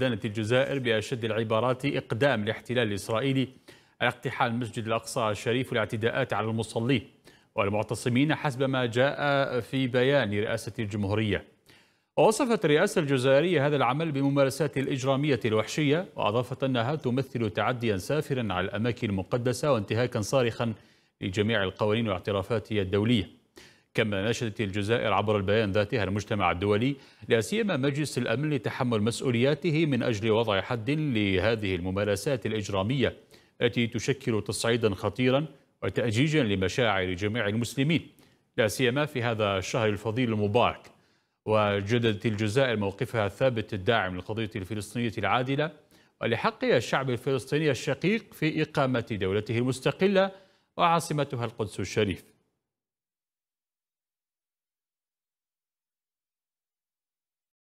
دانت الجزائر بأشد العبارات إقدام الاحتلال الإسرائيلي على اقتحام المسجد الأقصى الشريف والاعتداءات على المصلين والمعتصمين حسب ما جاء في بيان رئاسة الجمهورية ووصفت الرئاسة الجزائرية هذا العمل بممارسات الإجرامية الوحشية وأضافت أنها تمثل تعديا سافرا على الأماكن المقدسة وانتهاكا صارخا لجميع القوانين والاعترافات الدولية كما ناشدت الجزائر عبر البيان ذاتها المجتمع الدولي لا سيما مجلس الامن لتحمل مسؤولياته من اجل وضع حد لهذه الممارسات الاجراميه التي تشكل تصعيدا خطيرا وتأجيجا لمشاعر جميع المسلمين لا سيما في هذا الشهر الفضيل المبارك وجددت الجزائر موقفها الثابت الداعم للقضية الفلسطينية العادلة ولحق الشعب الفلسطيني الشقيق في إقامة دولته المستقلة وعاصمتها القدس الشريف